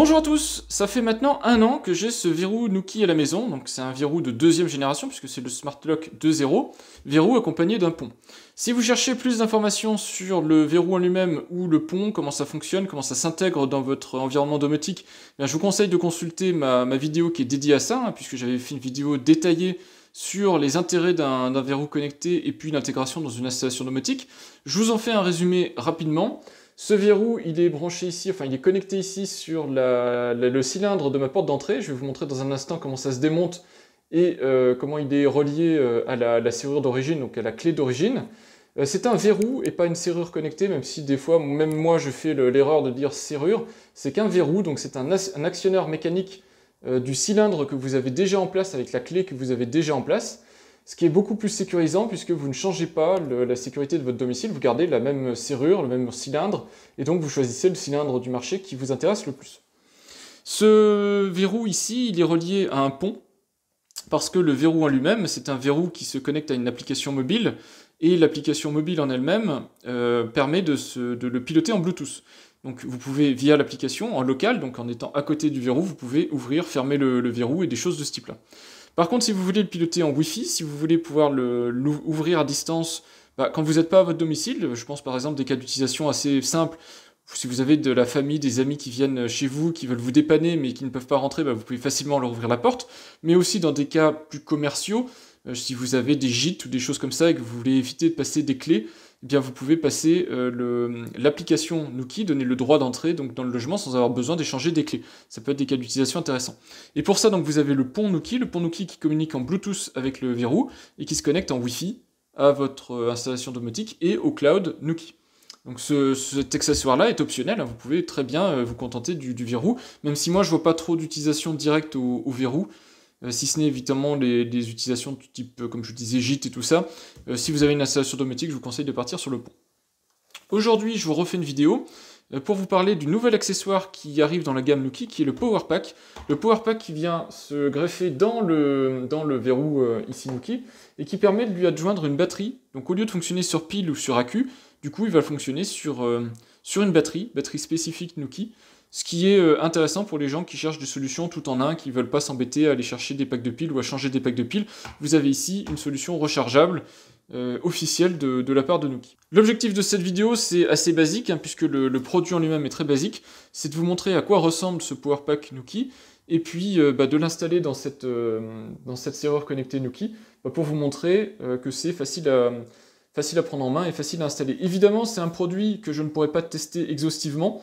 Bonjour à tous, ça fait maintenant un an que j'ai ce verrou Nuki à la maison, donc c'est un verrou de deuxième génération puisque c'est le Smart Lock 2.0, verrou accompagné d'un pont. Si vous cherchez plus d'informations sur le verrou en lui-même ou le pont, comment ça fonctionne, comment ça s'intègre dans votre environnement domotique, eh je vous conseille de consulter ma, vidéo qui est dédiée à ça, hein, puisque j'avais fait une vidéo détaillée sur les intérêts d'un verrou connecté et puis l'intégration dans une installation domotique. Je vous en fais un résumé rapidement. Ce verrou, il est branché ici, enfin il est connecté ici sur le cylindre de ma porte d'entrée. Je vais vous montrer dans un instant comment ça se démonte et euh, comment il est relié euh, à la, serrure d'origine, donc à la clé d'origine. Euh, c'est un verrou et pas une serrure connectée, même si des fois, même moi, je fais l'erreur de dire serrure. C'est qu'un verrou, donc c'est un, un, actionneur mécanique du cylindre que vous avez déjà en place avec la clé que vous avez déjà en place. Ce qui est beaucoup plus sécurisant puisque vous ne changez pas la sécurité de votre domicile, vous gardez la même serrure, le même cylindre, et donc vous choisissez le cylindre du marché qui vous intéresse le plus. Ce verrou ici, il est relié à un pont, parce que le verrou en lui-même, c'est un verrou qui se connecte à une application mobile, et l'application mobile en elle-même euh, permet de, le piloter en Bluetooth. Donc vous pouvez, via l'application, en local, donc en étant à côté du verrou, vous pouvez ouvrir, fermer le verrou et des choses de ce type-là. Par contre, si vous voulez le piloter en Wi-Fi, si vous voulez pouvoir l'ouvrir à distance bah, quand vous n'êtes pas à votre domicile, je pense par exemple des cas d'utilisation assez simples si vous avez de la famille, des amis qui viennent chez vous, qui veulent vous dépanner, mais qui ne peuvent pas rentrer, bah, vous pouvez facilement leur ouvrir la porte. Mais aussi dans des cas plus commerciaux, euh, si vous avez des gîtes ou des choses comme ça et que vous voulez éviter de passer des clés, eh vous pouvez passer euh, l'application Nuki, donner le droit d'entrée dans le logement sans avoir besoin d'échanger des clés. Ça peut être des cas d'utilisation intéressants. Et pour ça, donc vous avez le pont Nuki, le pont Nuki qui communique en Bluetooth avec le verrou et qui se connecte en Wi-Fi à votre euh, installation domotique et au cloud Nuki. Donc cet accessoire-là est optionnel, hein. vous pouvez très bien euh, vous contenter du, verrou, même si moi je vois pas trop d'utilisation directe au verrou, euh, si ce n'est évidemment des utilisations de type, euh, comme je disais, JIT et tout ça. Euh, si vous avez une installation domotique, je vous conseille de partir sur le pont. Aujourd'hui, je vous refais une vidéo pour vous parler du nouvel accessoire qui arrive dans la gamme Nuki, qui est le Power Pack. Le Power Pack qui vient se greffer dans le, dans le verrou ici Nuki, et qui permet de lui adjoindre une batterie. Donc au lieu de fonctionner sur pile ou sur accu, du coup il va fonctionner sur, sur une batterie, batterie spécifique Nuki. Ce qui est euh, intéressant pour les gens qui cherchent des solutions tout en un, qui ne veulent pas s'embêter à aller chercher des packs de piles ou à changer des packs de piles, vous avez ici une solution rechargeable euh, officielle de, la part de Nuki. L'objectif de cette vidéo, c'est assez basique, hein, puisque le, produit en lui-même est très basique, c'est de vous montrer à quoi ressemble ce Power Pack Nuki, et puis euh, bah, de l'installer dans cette, dans cette serrure connectée Nuki, bah, pour vous montrer que c'est facile facile à prendre en main et facile à installer. Évidemment, c'est un produit que je ne pourrais pas tester exhaustivement,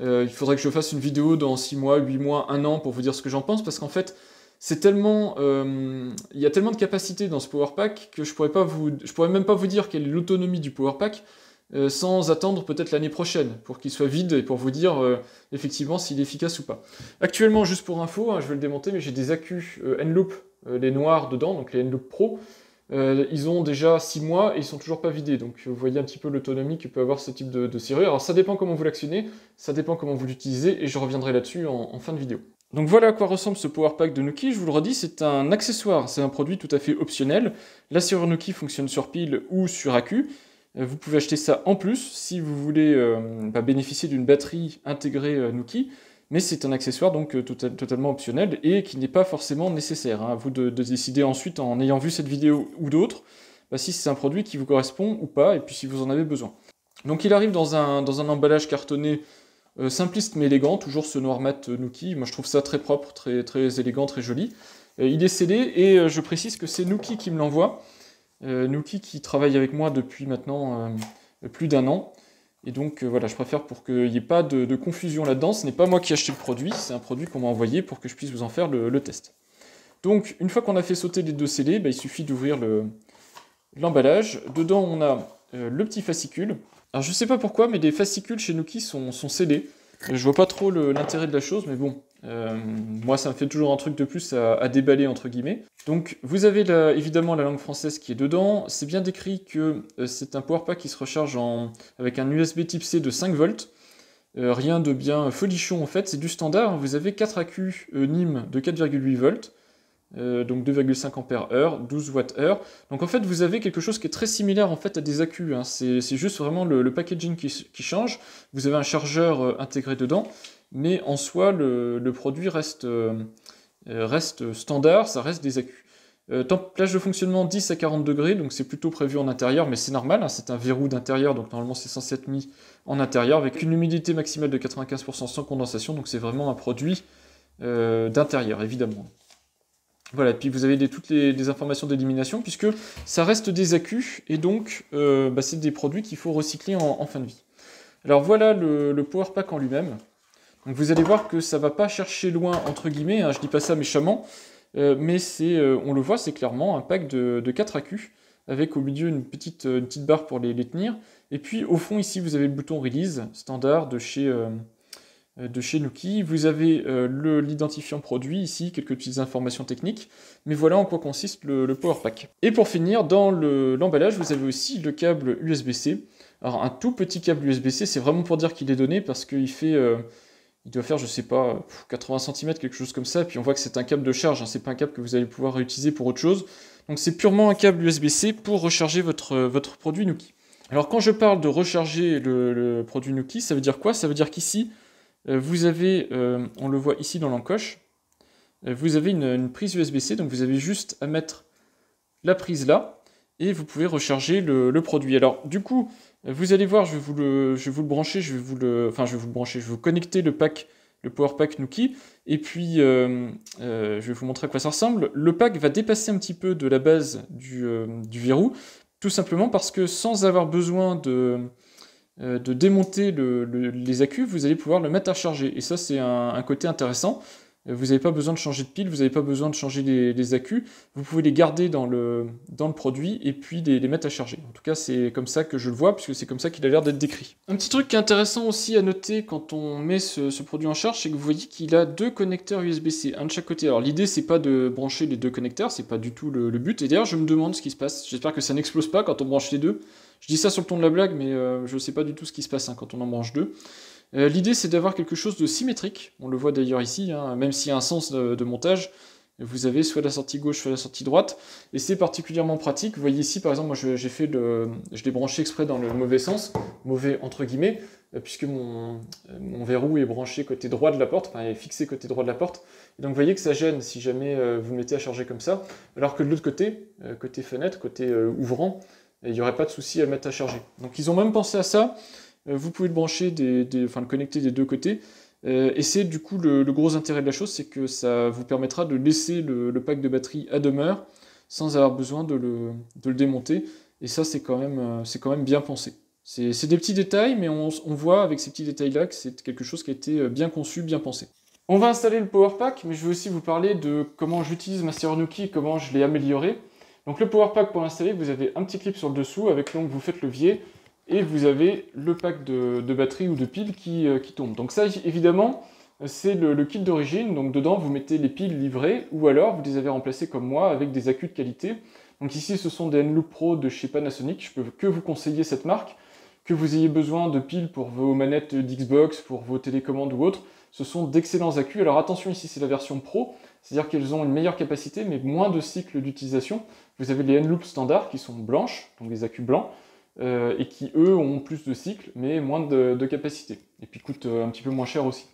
euh, il faudrait que je fasse une vidéo dans 6 mois, 8 mois, 1 an pour vous dire ce que j'en pense, parce qu'en fait, c'est tellement. Euh, il y a tellement de capacités dans ce Power Pack que je pourrais pas vous. Je pourrais même pas vous dire quelle est l'autonomie du Power Pack. Euh, sans attendre peut-être l'année prochaine pour qu'il soit vide et pour vous dire effectivement s'il est efficace ou pas. Actuellement, juste pour info, hein, je vais le démonter, mais j'ai des accus Enloop, les noirs dedans, donc les n Pro, euh, ils ont déjà 6 mois et ils sont toujours pas vidés. Donc vous voyez un petit peu l'autonomie que peut avoir ce type de, serrure. Alors ça dépend comment vous l'actionnez, ça dépend comment vous l'utilisez et je reviendrai là-dessus en, fin de vidéo. Donc voilà à quoi ressemble ce power pack de Nuki. Je vous le redis, c'est un accessoire, c'est un produit tout à fait optionnel. La serrure Nuki fonctionne sur pile ou sur AQ. Euh, vous pouvez acheter ça en plus si vous voulez euh, bah, bénéficier d'une batterie intégrée Nuki mais c'est un accessoire donc euh, tota-, totalement optionnel et qui n'est pas forcément nécessaire. Hein. À vous de, décider ensuite en ayant vu cette vidéo ou d'autres, bah, si c'est un produit qui vous correspond ou pas, et puis si vous en avez besoin. Donc il arrive dans un, emballage cartonné euh, simpliste mais élégant, toujours ce noir mat euh, Nuki, moi je trouve ça très propre, très, très élégant, très joli. il est scellé et je précise que c'est Nuki qui me l'envoie, Nuki qui travaille avec moi depuis maintenant plus d'un an, et donc euh, voilà, je préfère pour qu'il n'y ait pas de, confusion là-dedans. Ce n'est pas moi qui ai acheté le produit, c'est un produit qu'on m'a envoyé pour que je puisse vous en faire le, test. Donc une fois qu'on a fait sauter les deux scellés, bah, il suffit d'ouvrir l'emballage. Dedans on a euh, le petit fascicule. Alors je ne sais pas pourquoi, mais des fascicules chez Nuki sont, sont scellés. Je vois pas trop l'intérêt de la chose, mais bon, euh, moi, ça me fait toujours un truc de plus à, déballer, entre guillemets. Donc, vous avez évidemment la langue française qui est dedans. C'est bien décrit que euh, c'est un power pack qui se recharge avec un USB type C de 5 volts. Euh, rien de bien folichon, en fait. C'est du standard. Vous avez 4 AQ NIM de 4,8 volts. donc 2,5 heure 12 Wh. Donc en fait, vous avez quelque chose qui est très similaire en fait à des accus. Hein. C'est juste vraiment le, packaging qui, change. Vous avez un chargeur intégré dedans mais en soi, le, produit euh, euh, reste, standard, ça reste des accus. Euh, plage de fonctionnement 10 à 40 degrés, donc c'est plutôt prévu en intérieur, mais c'est normal, hein, c'est un verrou d'intérieur, donc normalement c'est censé être mis en intérieur, avec une humidité maximale de 95% sans condensation, donc c'est vraiment un produit euh, d'intérieur, évidemment. Voilà, et puis vous avez toutes les informations d'élimination, puisque ça reste des accus, et donc bah, c'est des produits qu'il faut recycler en, fin de vie. Alors voilà le, le Power Pack en lui-même. Donc vous allez voir que ça va pas chercher loin, entre guillemets, je hein, je dis pas ça méchamment, euh, mais euh, on le voit, c'est clairement un pack de, 4 AQ, avec au milieu une petite, euh, petite barre pour les, tenir. Et puis au fond ici, vous avez le bouton Release, standard de chez, de chez Nuki. Vous avez le l'identifiant produit ici, quelques petites informations techniques. Mais voilà en quoi consiste le, Power Pack. Et pour finir, dans l'emballage, vous avez aussi le câble USB-C. Alors un tout petit câble USB-C, c'est vraiment pour dire qu'il est donné parce qu'il fait il doit faire, je sais pas, 80 cm, quelque chose comme ça, puis on voit que c'est un câble de charge, hein, c'est pas un câble que vous allez pouvoir réutiliser pour autre chose. Donc c'est purement un câble USB-C pour recharger votre, euh, votre produit Nuki. Alors quand je parle de recharger le, produit Nuki, ça veut dire quoi Ça veut dire qu'ici, euh, vous avez, euh, on le voit ici dans l'encoche, vous avez une, prise USB-C, donc vous avez juste à mettre la prise là, et vous pouvez recharger le produit. Alors du coup, vous allez voir, je vais vous le, brancher, je vais vous le, enfin je vais vous brancher, je vais vous connecter le pack, le Power Pack Nuki, et puis euh, euh, je vais vous montrer à quoi ça ressemble. Le pack va dépasser un petit peu de la base du, euh, verrou, tout simplement parce que sans avoir besoin de, démonter les accus, vous allez pouvoir le mettre à charger, et ça c'est un côté intéressant. Vous n'avez pas besoin de changer de pile, vous n'avez pas besoin de changer les, accus. Vous pouvez les garder dans le, dans le produit et puis les, mettre à charger. En tout cas, c'est comme ça que je le vois, puisque c'est comme ça qu'il a l'air d'être décrit. Un petit truc qui est intéressant aussi à noter quand on met ce, produit en charge, c'est que vous voyez qu'il a deux connecteurs USB-C, un de chaque côté. Alors l'idée, c'est pas de brancher les deux connecteurs, c'est pas du tout le, but. Et d'ailleurs, je me demande ce qui se passe. J'espère que ça n'explose pas quand on branche les deux. Je dis ça sur le ton de la blague, mais euh, je ne sais pas du tout ce qui se passe hein, quand on en branche deux. Euh, l'idée, c'est d'avoir quelque chose de symétrique. On le voit d'ailleurs ici, hein. même s'il y a un sens de, montage, vous avez soit la sortie gauche, soit la sortie droite. Et c'est particulièrement pratique. Vous voyez ici, par exemple, moi, j'ai fait je l'ai branché exprès dans le mauvais sens, mauvais entre guillemets, euh, puisque euh, mon, verrou est branché côté droit de la porte, enfin, est fixé côté droit de la porte. Et donc, vous voyez que ça gêne si jamais vous le mettez à charger comme ça. Alors que de l'autre côté, côté fenêtre, côté ouvrant, il n'y aurait pas de souci à le mettre à charger. Donc, ils ont même pensé à ça. Euh, vous pouvez le brancher, des, enfin connecter des deux côtés. Euh, et c'est du coup le, gros intérêt de la chose, c'est que ça vous permettra de laisser le, pack de batterie à demeure sans avoir besoin de le, démonter. Et ça, c'est quand, même, euh, bien pensé. C'est des petits détails, mais on, voit avec ces petits détails-là que c'est quelque chose qui a été bien conçu, bien pensé. On va installer le Power Pack, mais je vais aussi vous parler de comment j'utilise ma Sierra comment je l'ai amélioré. Donc le Power Pack pour l'installer, vous avez un petit clip sur le dessous avec lequel vous faites levier, et vous avez le pack de, de batterie ou de piles qui, euh, qui tombe. Donc ça, évidemment, c'est le, kit d'origine, donc dedans vous mettez les piles livrées, ou alors vous les avez remplacées comme moi avec des accus de qualité. Donc ici ce sont des N-Loop Pro de chez Panasonic, je peux que vous conseiller cette marque, que vous ayez besoin de piles pour vos manettes d'Xbox, pour vos télécommandes ou autres, ce sont d'excellents accus. Alors attention ici c'est la version Pro, c'est-à-dire qu'elles ont une meilleure capacité mais moins de cycles d'utilisation. Vous avez les N-Loop standards qui sont blanches, donc des accus blancs, euh, et qui eux ont plus de cycles mais moins de, capacité et puis coûtent euh, un petit peu moins cher aussi.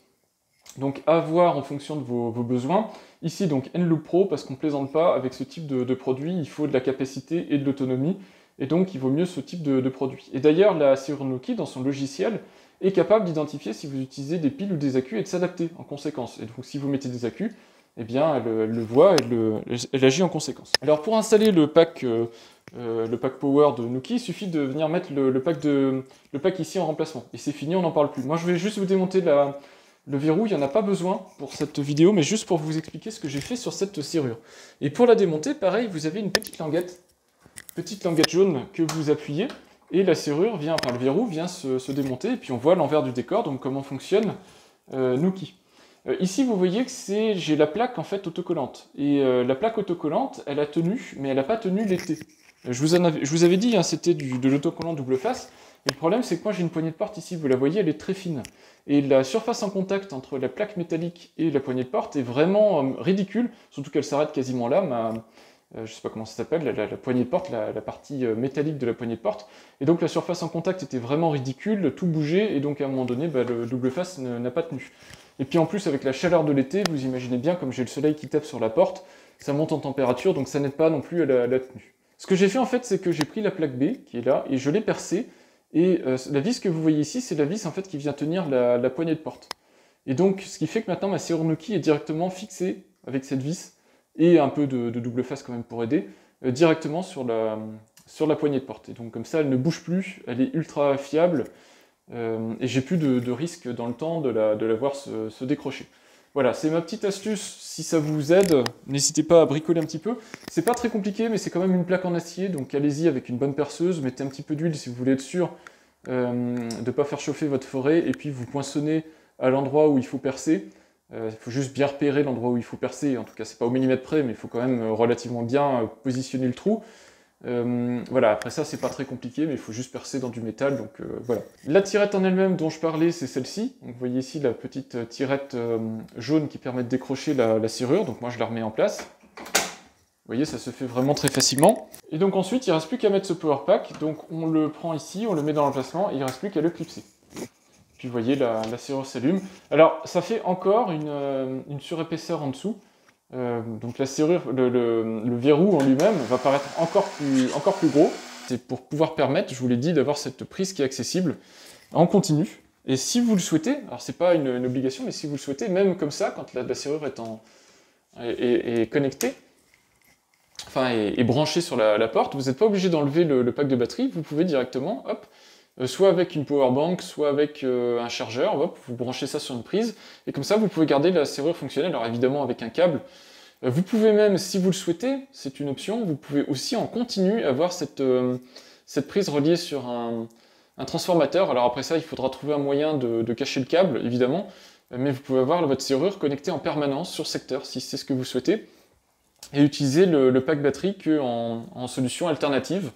Donc à voir en fonction de vos, besoins. Ici donc NLOOP Pro parce qu'on plaisante pas avec ce type de, produit, il faut de la capacité et de l'autonomie et donc il vaut mieux ce type de, produit. Et d'ailleurs la Serunoki dans son logiciel est capable d'identifier si vous utilisez des piles ou des accus et de s'adapter en conséquence. Et donc si vous mettez des accus, eh bien elle, le voit, elle, elle, agit en conséquence. Alors pour installer le pack euh, euh, le pack power de Nuki, il suffit de venir mettre le, pack, de, le pack ici en remplacement. Et c'est fini, on n'en parle plus. Moi, je vais juste vous démonter le verrou, il n'y en a pas besoin pour cette vidéo, mais juste pour vous expliquer ce que j'ai fait sur cette serrure. Et pour la démonter, pareil, vous avez une petite languette, petite languette jaune que vous appuyez, et la serrure vient, enfin le verrou vient se, démonter, et puis on voit l'envers du décor, donc comment fonctionne euh, Nuki. Euh, ici, vous voyez que j'ai la plaque en fait autocollante. Et la plaque autocollante, elle a tenu, mais elle n'a pas tenu l'été. Je vous, je vous avais dit, hein, c'était de l'autocollant double face. le problème, c'est que moi, j'ai une poignée de porte ici, vous la voyez, elle est très fine. Et la surface en contact entre la plaque métallique et la poignée de porte est vraiment euh, ridicule, surtout qu'elle s'arrête quasiment là. Ma, euh, je sais pas comment ça s'appelle, la, poignée de porte, la, partie euh, métallique de la poignée de porte. Et donc la surface en contact était vraiment ridicule, tout bougeait, et donc à un moment donné, bah, le double face n'a pas tenu. Et puis en plus, avec la chaleur de l'été, vous imaginez bien, comme j'ai le soleil qui tape sur la porte, ça monte en température, donc ça n'aide pas non plus à la, la tenue. Ce que j'ai fait en fait, c'est que j'ai pris la plaque B qui est là et je l'ai percée. Et euh, la vis que vous voyez ici, c'est la vis en fait qui vient tenir la, poignée de porte. Et donc, ce qui fait que maintenant ma Serunoki est directement fixée avec cette vis et un peu de, double face quand même pour aider euh, directement sur la, sur la poignée de porte. Et donc comme ça, elle ne bouge plus, elle est ultra fiable euh, et j'ai plus de, risque dans le temps de la, de la voir se décrocher. Voilà, c'est ma petite astuce. Si ça vous aide, n'hésitez pas à bricoler un petit peu. C'est pas très compliqué, mais c'est quand même une plaque en acier, donc allez-y avec une bonne perceuse, mettez un petit peu d'huile si vous voulez être sûr euh, de ne pas faire chauffer votre forêt, et puis vous poinçonnez à l'endroit où il faut percer. Euh, il faut juste bien repérer l'endroit où il faut percer, en tout cas c'est pas au millimètre près, mais il faut quand même euh, relativement bien positionner le trou. Euh, voilà, après ça, c'est pas très compliqué, mais il faut juste percer dans du métal, donc euh, voilà. La tirette en elle-même dont je parlais, c'est celle-ci. Vous voyez ici la petite euh, tirette jaune qui permet de décrocher la, serrure, donc moi je la remets en place. Vous voyez, ça se fait vraiment très facilement. Et donc ensuite, il reste plus qu'à mettre ce power pack, donc on le prend ici, on le met dans l'emplacement, et il reste plus qu'à le clipser. Puis vous voyez, la, serrure s'allume. Alors, ça fait encore une surépaisseur en dessous, euh, donc la serrure, le, verrou en lui-même va paraître encore plus, encore plus gros. C'est pour pouvoir permettre, je vous l'ai dit, d'avoir cette prise qui est accessible en continu. Et si vous le souhaitez, alors c'est pas une, obligation, mais si vous le souhaitez, même comme ça, quand la, serrure est, en, connectée, enfin est, branchée sur la, porte, vous n'êtes pas obligé d'enlever le, pack de batterie, vous pouvez directement, hop, euh, soit avec une power bank, soit avec euh, un chargeur, vous branchez ça sur une prise, et comme ça vous pouvez garder la serrure fonctionnelle, alors évidemment avec un câble. Euh, vous pouvez même, si vous le souhaitez, c'est une option, vous pouvez aussi en continu avoir cette, prise reliée sur un, transformateur, alors après ça il faudra trouver un moyen de, cacher le câble, évidemment, mais vous pouvez avoir votre serrure connectée en permanence sur secteur, si c'est ce que vous souhaitez, et utiliser le, pack batterie qu'en en solution alternative.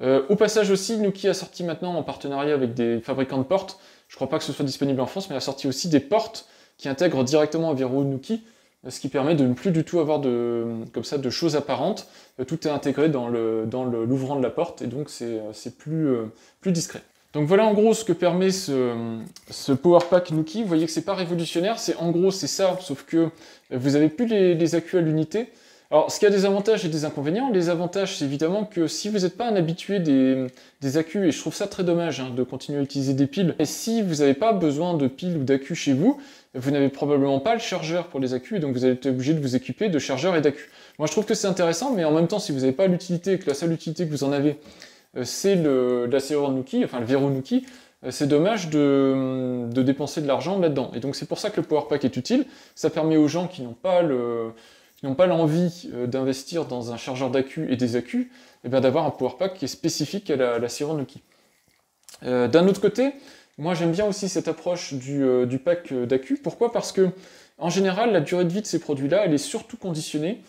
Euh, au passage aussi, Nuki a sorti maintenant en partenariat avec des fabricants de portes. Je crois pas que ce soit disponible en France, mais a sorti aussi des portes qui intègrent directement environ Nuki, ce qui permet de ne plus du tout avoir de, comme ça, de choses apparentes. Euh, tout est intégré dans l'ouvrant le, de la porte et donc c'est euh, plus, discret. Donc voilà en gros ce que permet ce, Power Pack Nuki. Vous voyez que c'est pas révolutionnaire, c'est en gros c'est ça, sauf que vous avez plus les, les accus à l'unité. Alors, ce qui a des avantages et des inconvénients, les avantages, c'est évidemment que si vous n'êtes pas un habitué des, des accus, et je trouve ça très dommage hein, de continuer à utiliser des piles, et si vous n'avez pas besoin de piles ou d'accus chez vous, vous n'avez probablement pas le chargeur pour les accus, donc vous allez être obligé de vous équiper de chargeurs et d'accus. Moi, je trouve que c'est intéressant, mais en même temps, si vous n'avez pas l'utilité, que la seule utilité que vous en avez, euh, c'est la enfin le verrou Nuki, euh, c'est dommage de, de dépenser de l'argent là-dedans. Et donc, c'est pour ça que le Power Pack est utile. Ça permet aux gens qui n'ont pas le n'ont pas l'envie euh, d'investir dans un chargeur d'acu et des accus, et eh bien d'avoir un power pack qui est spécifique à la, la euh, D'un autre côté, moi j'aime bien aussi cette approche du, euh, pack d'acu Pourquoi Parce que en général, la durée de vie de ces produits-là, elle est surtout conditionnée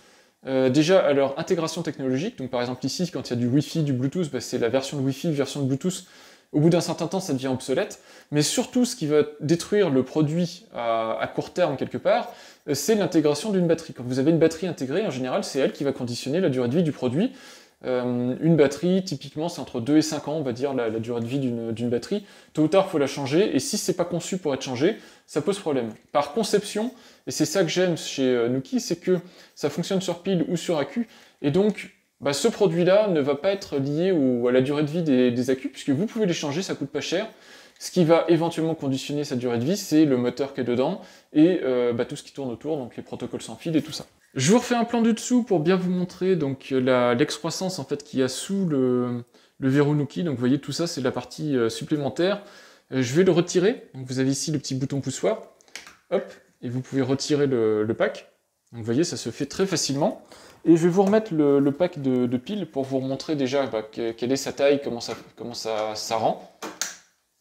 déjà à leur intégration technologique. Donc par exemple ici, quand il y a du Wi-Fi, du Bluetooth, bah, c'est la version de Wi-Fi, version de Bluetooth. Au bout d'un certain temps, ça devient obsolète. Mais surtout, ce qui va détruire le produit à, à court terme quelque part, c'est l'intégration d'une batterie. Quand vous avez une batterie intégrée, en général, c'est elle qui va conditionner la durée de vie du produit. Euh, une batterie, typiquement, c'est entre 2 et 5 ans, on va dire, la, durée de vie d'une batterie. Tôt ou tard, il faut la changer, et si c'est pas conçu pour être changé, ça pose problème. Par conception, et c'est ça que j'aime chez euh, Nuki, c'est que ça fonctionne sur pile ou sur accu, et donc bah, ce produit-là ne va pas être lié à la durée de vie des, des accus, puisque vous pouvez les changer, ça coûte pas cher. Ce qui va éventuellement conditionner sa durée de vie, c'est le moteur qui est dedans et euh, bah, tout ce qui tourne autour, donc les protocoles sans fil et tout ça. Je vous refais un plan du dessous pour bien vous montrer donc l'excroissance en fait qu'il y a sous le, le Nuki. Donc vous voyez tout ça, c'est la partie euh, supplémentaire. Euh, je vais le retirer. Donc vous avez ici le petit bouton poussoir. Hop, et vous pouvez retirer le, pack. Donc vous voyez, ça se fait très facilement. Et je vais vous remettre le, pack de, piles pour vous montrer déjà bah, quelle est sa taille, comment ça, comment ça, ça rend.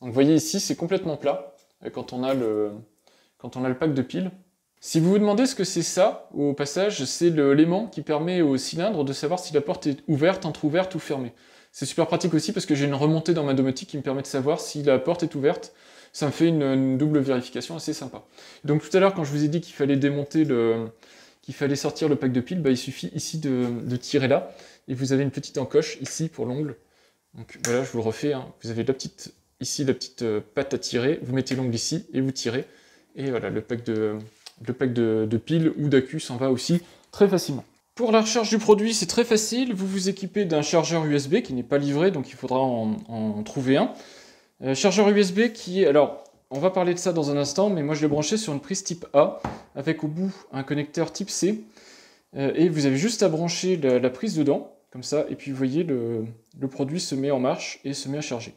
Donc vous voyez ici, c'est complètement plat euh, quand on, a le, quand on a le pack de piles. Si vous vous demandez ce que c'est ça, au passage, c'est l'aimant qui permet au cylindre de savoir si la porte est ouverte, entre-ouverte ou fermée. C'est super pratique aussi parce que j'ai une remontée dans ma domotique qui me permet de savoir si la porte est ouverte. Ça me fait une, double vérification assez sympa. Donc tout à l'heure, quand je vous ai dit qu'il fallait démonter le, qu'il fallait sortir le pack de piles, bah, il suffit ici de, tirer là, et vous avez une petite encoche ici pour l'ongle. Donc voilà, je vous le refais, hein. vous avez la petite ici la petite euh, patte à tirer, vous mettez l'ongle ici et vous tirez. Et voilà, le pack de, piles ou d'accu s'en va aussi très facilement. Pour la recharge du produit, c'est très facile. Vous vous équipez d'un chargeur USB qui n'est pas livré, donc il faudra en, trouver un. Euh, chargeur USB qui est... Alors, on va parler de ça dans un instant, mais moi je l'ai branché sur une prise type A, avec au bout un connecteur type C. Euh, et vous avez juste à brancher la, prise dedans, comme ça, et puis vous voyez, le produit se met en marche et se met à charger.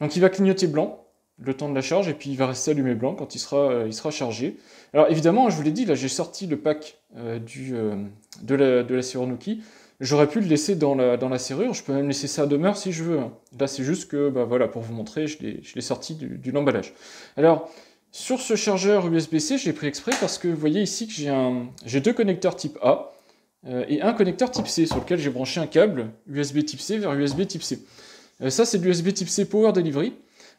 Donc il va clignoter blanc le temps de la charge et puis il va rester allumé blanc quand il sera, euh, il sera chargé. Alors évidemment, je vous l'ai dit, là j'ai sorti le pack euh, euh, de, la, serrure Nuki. J'aurais pu le laisser dans la, serrure, je peux même laisser ça à demeure si je veux. Hein. Là c'est juste que, bah, voilà, pour vous montrer, je l'ai sorti du, de l'emballage. Alors, sur ce chargeur USB-C, je pris exprès parce que vous voyez ici que j'ai deux connecteurs type A et un connecteur type C sur lequel j'ai branché un câble USB type C vers USB type C. Euh, ça, c'est l'USB type C Power Delivery.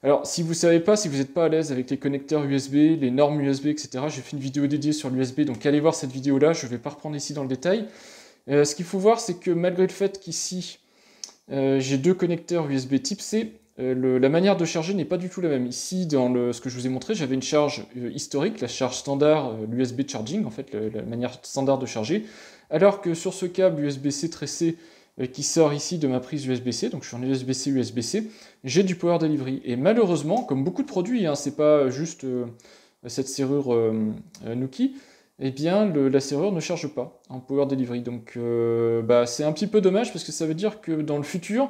Alors, si vous ne savez pas, si vous n'êtes pas à l'aise avec les connecteurs USB, les normes USB, etc., j'ai fait une vidéo dédiée sur l'USB, donc allez voir cette vidéo-là, je ne vais pas reprendre ici dans le détail. Euh, ce qu'il faut voir, c'est que malgré le fait qu'ici, euh, j'ai deux connecteurs USB type C, la manière de charger n'est pas du tout la même. Ici, dans le, ce que je vous ai montré, j'avais une charge historique, la charge standard, l'USB charging, en fait, la, manière standard de charger, alors que sur ce câble USB-C tressé euh, qui sort ici de ma prise USB-C, donc je suis en USB-C, USB-C, j'ai du power delivery. Et malheureusement, comme beaucoup de produits, hein, c'est pas juste euh, cette serrure euh, Nuki, eh bien la serrure ne charge pas en power delivery. Donc bah, c'est un petit peu dommage parce que ça veut dire que dans le futur,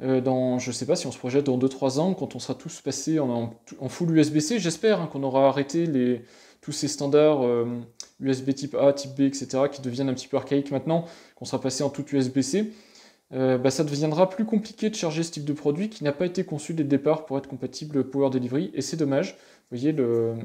dans, je sais pas si on se projette dans 2-3 ans, quand on sera tous passés en, full USB-C, j'espère hein, qu'on aura arrêté les, tous ces standards USB type A, type B, etc., qui deviennent un petit peu archaïques maintenant, qu'on sera passé en tout USB-C, euh, bah, ça deviendra plus compliqué de charger ce type de produit qui n'a pas été conçu dès le départ pour être compatible Power Delivery, et c'est dommage. Vous voyez,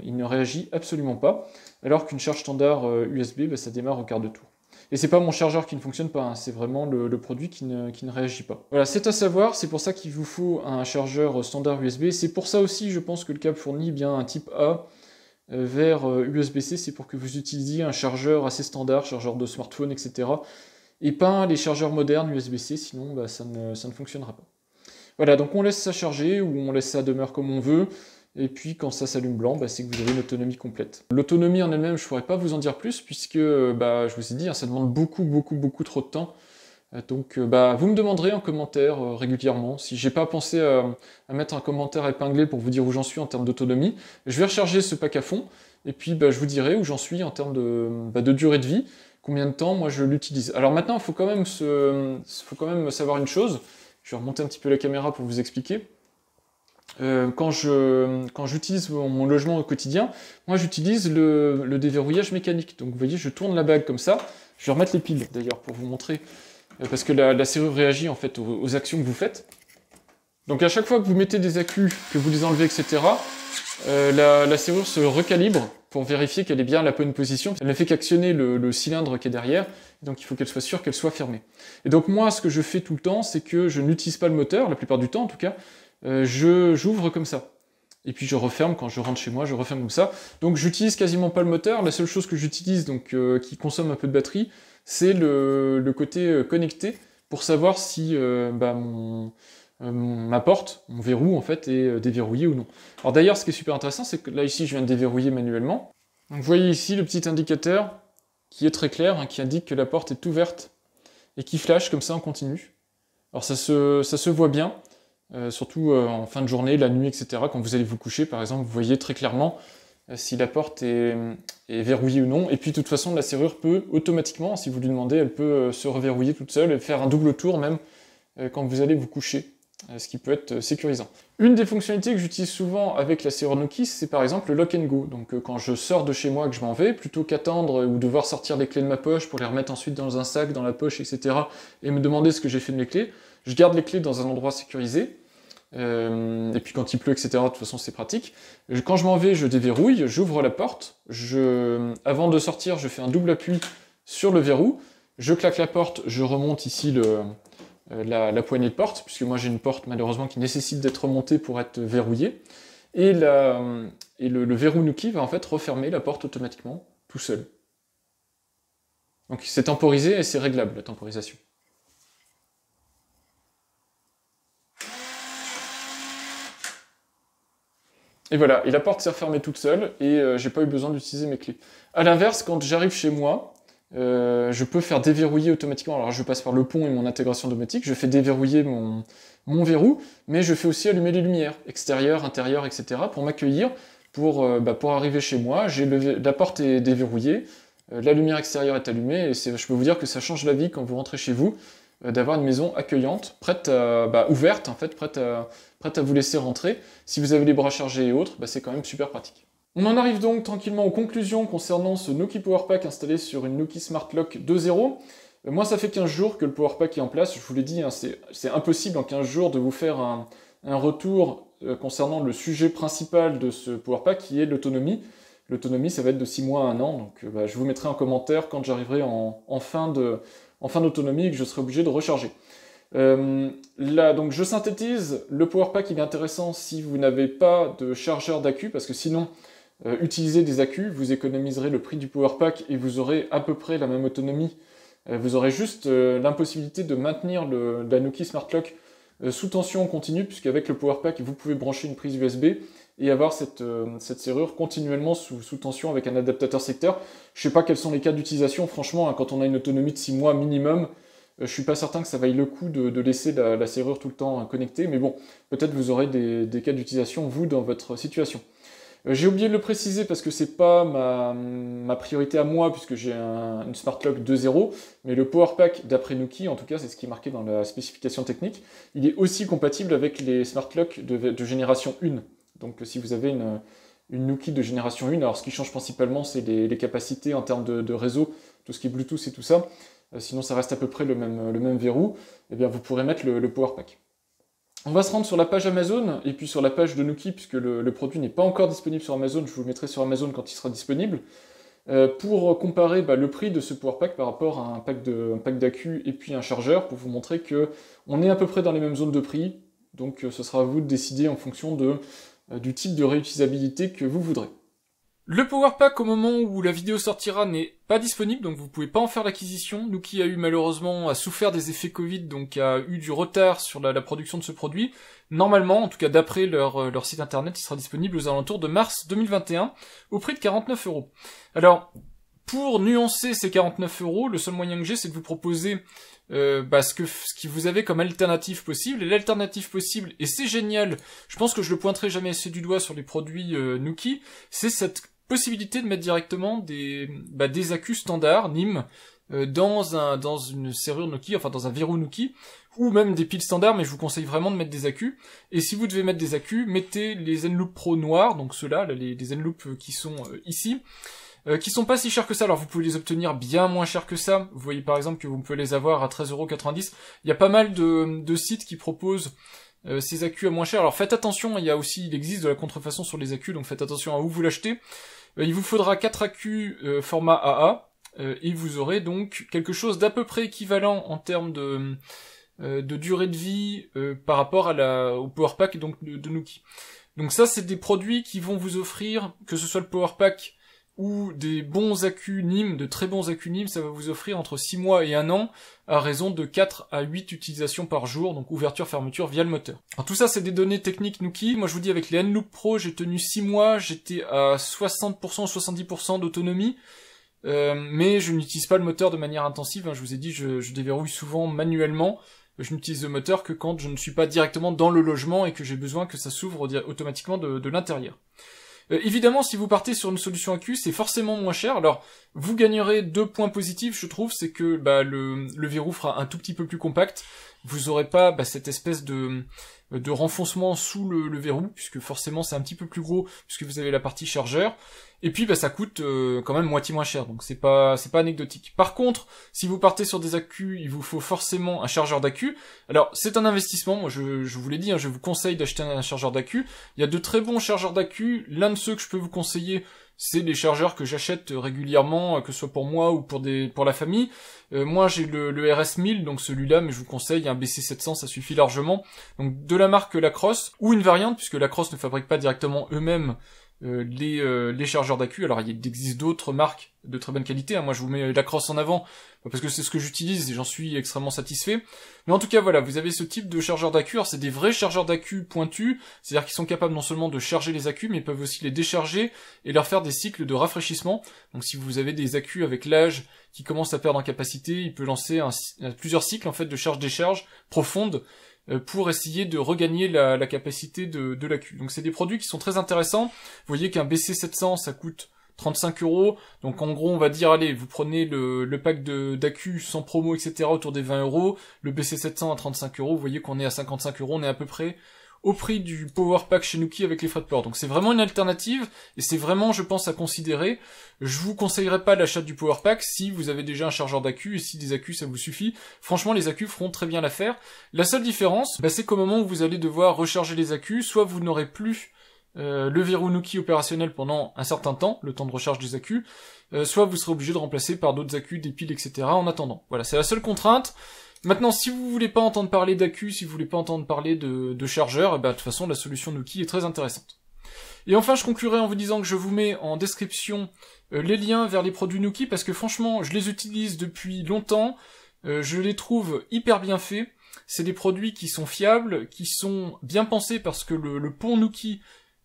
il ne réagit absolument pas, alors qu'une charge standard USB, euh, bah, ça démarre au quart de tour. Et c'est pas mon chargeur qui ne fonctionne pas, hein, c'est vraiment le, produit qui ne, qui ne, réagit pas. Voilà, c'est à savoir, c'est pour ça qu'il vous faut un chargeur standard USB. C'est pour ça aussi, je pense, que le câble fournit bien un type A euh, vers USB-C, euh, c'est pour que vous utilisiez un chargeur assez standard, chargeur de smartphone, etc. Et pas les chargeurs modernes USB-C, sinon bah, ça, ne, fonctionnera pas. Voilà, donc on laisse ça charger ou on laisse ça demeure comme on veut. Et puis quand ça s'allume blanc, bah, c'est que vous avez une autonomie complète. L'autonomie en elle-même, je ne pourrais pas vous en dire plus puisque euh, bah, je vous ai dit, hein, ça demande beaucoup, beaucoup, beaucoup trop de temps. Donc euh, bah, vous me demanderez en commentaire euh, régulièrement si j'ai pas pensé à mettre un commentaire épinglé pour vous dire où j'en suis en termes d'autonomie. Je vais recharger ce pack à fond et puis bah, je vous dirai où j'en suis en termes bah, de, durée de vie, combien de temps moi je l'utilise. Alors maintenant il faut quand même faut quand même savoir une chose. Je vais remonter un petit peu la caméra pour vous expliquer. Euh, quand j'utilise mon, logement au quotidien, moi j'utilise le déverrouillage mécanique. Donc vous voyez, je tourne la bague comme ça. Je vais remettre les piles d'ailleurs pour vous montrer parce que la, serrure réagit en fait aux, actions que vous faites. Donc à chaque fois que vous mettez des accus, que vous les enlevez, etc., euh, la, serrure se recalibre pour vérifier qu'elle est bien à la bonne position. Elle ne fait qu'actionner le, cylindre qui est derrière, donc il faut qu'elle soit sûre qu'elle soit fermée. Et donc moi, ce que je fais tout le temps, c'est que je n'utilise pas le moteur, la plupart du temps en tout cas, euh, j'ouvre comme ça et puis je referme quand je rentre chez moi, je referme comme ça. Donc j'utilise quasiment pas le moteur, la seule chose que j'utilise donc euh, qui consomme un peu de batterie, c'est le, côté euh, connecté pour savoir si euh, bah, ma porte, mon verrou en fait est déverrouillé ou non. Alors d'ailleurs ce qui est super intéressant c'est que là ici je viens de déverrouiller manuellement. Donc vous voyez ici le petit indicateur qui est très clair, hein, qui indique que la porte est ouverte et qui flash comme ça en continu. Alors ça se, ça se voit bien. Euh, surtout euh, en fin de journée, la nuit, etc. Quand vous allez vous coucher, par exemple, vous voyez très clairement euh, si la porte est, verrouillée ou non. Et puis, de toute façon, la serrure peut automatiquement, si vous lui demandez, elle peut se reverrouiller toute seule et faire un double tour même quand vous allez vous coucher, ce qui peut être sécurisant. Une des fonctionnalités que j'utilise souvent avec la serrure Nokia, c'est par exemple le lock and go. Donc, quand je sors de chez moi, et que je m'en vais, plutôt qu'attendre ou devoir sortir les clés de ma poche pour les remettre ensuite dans un sac, dans la poche, etc., et me demander ce que j'ai fait de mes clés, je garde les clés dans un endroit sécurisé euh, et puis quand il pleut, etc., de toute façon, c'est pratique. Quand je m'en vais, je déverrouille, j'ouvre la porte. Je... Avant de sortir, je fais un double appui sur le verrou. Je claque la porte, je remonte ici le, euh, la, poignée de porte, puisque moi j'ai une porte malheureusement qui nécessite d'être remontée pour être verrouillée. Et, le, le verrou Nuki va en fait refermer la porte automatiquement, tout seul. Donc c'est temporisé et c'est réglable la temporisation. Et voilà, et la porte s'est refermée toute seule et euh, j'ai pas eu besoin d'utiliser mes clés. À l'inverse, quand j'arrive chez moi, euh, je peux faire déverrouiller automatiquement. Alors je passe par le pont et mon intégration automatique, je fais déverrouiller mon, verrou, mais je fais aussi allumer les lumières extérieures, intérieures, etc. pour m'accueillir, euh, bah, pour, arriver chez moi. J'ai la porte est déverrouillée, la lumière extérieure est allumée et je peux vous dire que ça change la vie quand vous rentrez chez vous. Euh, d'avoir une maison accueillante, prête, euh, bah, ouverte en fait, prête à, euh, prête à vous laisser rentrer. Si vous avez les bras chargés et autres, bah, c'est quand même super pratique. On en arrive donc tranquillement aux conclusions concernant ce Nuki Power Pack installé sur une Nuki Smart Lock 2.0. Moi, ça fait 15 jours que le Power Pack est en place. Je vous l'ai dit, hein, c'est impossible en 15 jours de vous faire un, retour concernant le sujet principal de ce Power Pack qui est l'autonomie. L'autonomie, ça va être de 6 mois à 1 an. Donc, bah, je vous mettrai en commentaire quand j'arriverai en, fin de, en fin d'autonomie et que je serai obligé de recharger. Euh, là, donc je synthétise, le power pack il est intéressant si vous n'avez pas de chargeur d'accu, parce que sinon, euh, utilisez des accus, vous économiserez le prix du power pack et vous aurez à peu près la même autonomie. Euh, vous aurez juste l'impossibilité de maintenir le, la Nuki Smart Lock sous tension continue, puisqu'avec le power pack, vous pouvez brancher une prise USB et avoir cette, euh, serrure continuellement sous, tension avec un adaptateur secteur. Je ne sais pas quels sont les cas d'utilisation, franchement, hein, quand on a une autonomie de 6 mois minimum, euh, je ne suis pas certain que ça vaille le coup de, laisser la, serrure tout le temps hein, connectée, mais bon, peut-être vous aurez des, cas d'utilisation, vous, dans votre situation. Euh, j'ai oublié de le préciser parce que ce n'est pas ma, priorité à moi puisque j'ai une smart lock 2.0, mais le PowerPack, Pack d'après Nuki, en tout cas c'est ce qui est marqué dans la spécification technique, il est aussi compatible avec les smart de génération 1. Donc si vous avez une, une Nuki de génération 1, alors ce qui change principalement c'est les, capacités en termes de, réseau, tout ce qui est Bluetooth et tout ça, euh, sinon ça reste à peu près le même, le même verrou, et eh bien vous pourrez mettre le, Power Pack. On va se rendre sur la page Amazon et puis sur la page de Nuki, puisque le, produit n'est pas encore disponible sur Amazon, je vous le mettrai sur Amazon quand il sera disponible. Euh, pour comparer bah, le prix de ce power pack par rapport à un pack de et puis un chargeur pour vous montrer qu'on est à peu près dans les mêmes zones de prix donc euh, ce sera à vous de décider en fonction de euh, du type de réutilisabilité que vous voudrez. Le Powerpack, au moment où la vidéo sortira n'est pas disponible, donc vous ne pouvez pas en faire l'acquisition. Nous qui a eu malheureusement a souffert des effets Covid, donc a eu du retard sur la, production de ce produit. Normalement, en tout cas d'après leur, euh, leur site internet, il sera disponible aux alentours de mars 2021 au prix de 49 euros. Alors, pour nuancer ces 49 euros, le seul moyen que j'ai, c'est de vous proposer euh, ce, que, ce qui vous avez comme alternative possible. Et l'alternative possible, et c'est génial, je pense que je le pointerai jamais assez du doigt sur les produits euh, Nuki, c'est cette possibilité de mettre directement des, bah, des accus standards, NIM, euh, dans, un, dans une serrure Nuki, enfin dans un verrou Nuki, ou même des piles standards, mais je vous conseille vraiment de mettre des accus. Et si vous devez mettre des accus, mettez les Enloop Pro noirs, donc ceux-là, les, les euh, qui sont ici, euh, qui sont pas si chers que ça. Alors vous pouvez les obtenir bien moins chers que ça. Vous voyez par exemple que vous pouvez les avoir à 13,90€. Il y a pas mal de, sites qui proposent euh, ces accus à moins cher. Alors faites attention, il y a aussi, il existe de la contrefaçon sur les accus, donc faites attention à où vous l'achetez. Euh, il vous faudra 4 accus format AA, et vous aurez donc quelque chose d'à peu près équivalent en termes de de durée de vie par rapport à la, au Power Pack donc de, de Nuki. Donc ça, c'est des produits qui vont vous offrir, que ce soit le Power Pack ou des bons acunimes, de très bons NIM, ça va vous offrir entre 6 mois et 1 an, à raison de 4 à 8 utilisations par jour, donc ouverture-fermeture via le moteur. Alors tout ça, c'est des données techniques Nuki. Moi, je vous dis, avec les N-Loop Pro, j'ai tenu 6 mois, j'étais à 60%, 70% d'autonomie, euh, mais je n'utilise pas le moteur de manière intensive, hein. je vous ai dit, je, déverrouille souvent manuellement, je n'utilise le moteur que quand je ne suis pas directement dans le logement et que j'ai besoin que ça s'ouvre automatiquement de l'intérieur. Euh, évidemment, si vous partez sur une solution AQ, c'est forcément moins cher. Alors, vous gagnerez deux points positifs, je trouve, c'est que bah, le, le verrou fera un tout petit peu plus compact vous aurez pas bah, cette espèce de de renfoncement sous le, verrou, puisque forcément c'est un petit peu plus gros, puisque vous avez la partie chargeur. Et puis bah, ça coûte euh, quand même moitié moins cher, donc c'est pas c'est pas anecdotique. Par contre, si vous partez sur des accus, il vous faut forcément un chargeur d'accu. Alors c'est un investissement, moi je, vous l'ai dit, hein, je vous conseille d'acheter un, chargeur d'accu. Il y a de très bons chargeurs d'accu. L'un de ceux que je peux vous conseiller, c'est des chargeurs que j'achète régulièrement, euh, que ce soit pour moi ou pour des pour la famille. Euh, moi j'ai le, RS1000, donc celui-là, mais je vous conseille un BC700, ça suffit largement. Donc de la marque Lacrosse, ou une variante, puisque Lacrosse ne fabrique pas directement eux-mêmes euh, les, les chargeurs d'accu. Alors il existe d'autres marques de très bonne qualité, hein. moi je vous mets Lacrosse en avant, parce que c'est ce que j'utilise et j'en suis extrêmement satisfait. Mais en tout cas, voilà, vous avez ce type de chargeur d'accu. C'est des vrais chargeurs d'accu pointus, c'est-à-dire qu'ils sont capables non seulement de charger les accus, mais ils peuvent aussi les décharger et leur faire des cycles de rafraîchissement. Donc si vous avez des accus avec l'âge qui commencent à perdre en capacité, il peut lancer euh, plusieurs cycles en fait de charge-décharge profonde euh, pour essayer de regagner la, capacité de, de Donc c'est des produits qui sont très intéressants. Vous voyez qu'un BC700, ça coûte 35 euros. Donc en gros, on va dire, allez, vous prenez le, pack de d'acu sans promo, etc. autour des 20 euros. Le BC700 à 35 euros. Vous voyez qu'on est à 55 euros. On est à peu près au prix du Power Pack Nuki avec les frais de port. Donc c'est vraiment une alternative et c'est vraiment, je pense, à considérer. Je vous conseillerais pas l'achat du Power Pack si vous avez déjà un chargeur d'accu et si des accus ça vous suffit. Franchement, les accus feront très bien l'affaire. La seule différence, bah, c'est qu'au moment où vous allez devoir recharger les accus, soit vous n'aurez plus euh, le verrou Nuki opérationnel pendant un certain temps, le temps de recharge des accus, euh, soit vous serez obligé de remplacer par d'autres accus, des piles, etc. en attendant. Voilà, c'est la seule contrainte. Maintenant, si vous voulez pas entendre parler d'accus, si vous voulez pas entendre parler de, chargeurs, eh ben, de toute façon, la solution Nuki est très intéressante. Et enfin, je conclurai en vous disant que je vous mets en description euh, les liens vers les produits Nuki, parce que franchement, je les utilise depuis longtemps, je les trouve hyper bien faits, c'est des produits qui sont fiables, qui sont bien pensés parce que le, le pont Nuki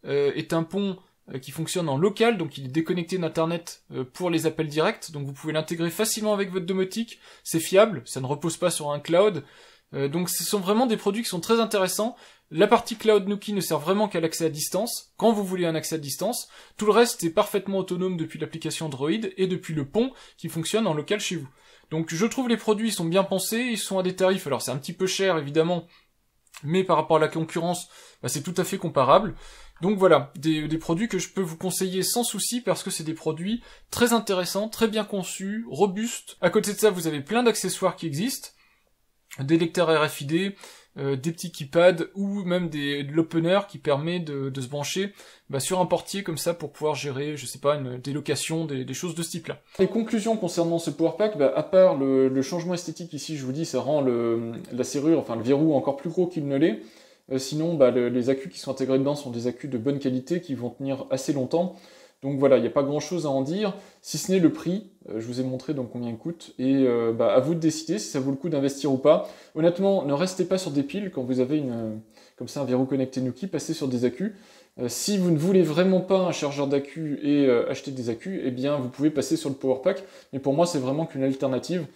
euh, est un pont euh, qui fonctionne en local, donc il est déconnecté d'Internet euh, pour les appels directs, donc vous pouvez l'intégrer facilement avec votre domotique, c'est fiable, ça ne repose pas sur un cloud, donc ce sont vraiment des produits qui sont très intéressants. La partie Cloud Nuki ne sert vraiment qu'à l'accès à distance, quand vous voulez un accès à distance. Tout le reste est parfaitement autonome depuis l'application Android et depuis le pont qui fonctionne en local chez vous. Donc je trouve les produits sont bien pensés, ils sont à des tarifs, alors c'est un petit peu cher évidemment, mais par rapport à la concurrence, bah, c'est tout à fait comparable. Donc voilà, des, produits que je peux vous conseiller sans souci parce que c'est des produits très intéressants, très bien conçus, robustes. À côté de ça, vous avez plein d'accessoires qui existent, des lecteurs RFID, euh, des petits keypads ou même des, de l'opener qui permet de, se brancher bah, sur un portier comme ça pour pouvoir gérer, je sais pas, une, des locations, des, choses de ce type-là. Les conclusions concernant ce power pack, bah, à part le, le, changement esthétique ici, je vous dis, ça rend le, la serrure, enfin le verrou encore plus gros qu'il ne l'est. Euh, sinon, bah, les accus qui sont intégrés dedans sont des accus de bonne qualité qui vont tenir assez longtemps. Donc voilà, il n'y a pas grand chose à en dire, si ce n'est le prix. Euh, je vous ai montré donc combien il coûte. Et euh, bah, à vous de décider si ça vaut le coup d'investir ou pas. Honnêtement, ne restez pas sur des piles quand vous avez une, comme ça un verrou connecté Nuki, passez sur des accus. si vous ne voulez vraiment pas un chargeur d'accus et acheter des accus, eh bien vous pouvez passer sur le Powerpack. Mais pour moi, c'est vraiment qu'une alternative.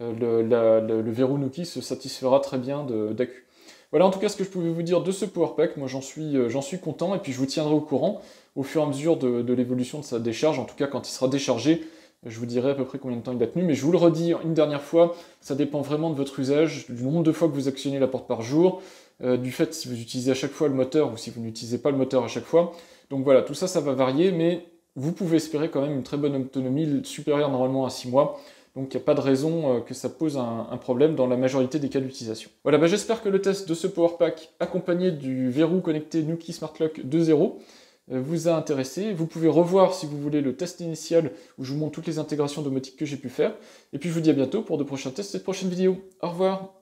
le, le verrou Nuki se satisfera très bien d'accus. Voilà en tout cas ce que je pouvais vous dire de ce Power Pack. Moi j'en suis, euh, suis content et puis je vous tiendrai au courant au fur et à mesure de, l'évolution de sa décharge. En tout cas quand il sera déchargé, je vous dirai à peu près combien de temps il a tenu. Mais je vous le redis une dernière fois, ça dépend vraiment de votre usage, du nombre de fois que vous actionnez la porte par jour, euh, du fait si vous utilisez à chaque fois le moteur ou si vous n'utilisez pas le moteur à chaque fois. Donc voilà, tout ça ça va varier, mais vous pouvez espérer quand même une très bonne autonomie supérieure normalement à 6 mois donc il n'y a pas de raison euh, que ça pose un, problème dans la majorité des cas d'utilisation. Voilà, bah, j'espère que le test de ce Power Pack accompagné du verrou connecté Nuki Smart Lock 2.0 euh, vous a intéressé. Vous pouvez revoir si vous voulez le test initial où je vous montre toutes les intégrations domotiques que j'ai pu faire. Et puis je vous dis à bientôt pour de prochains tests et de prochaines vidéos. Au revoir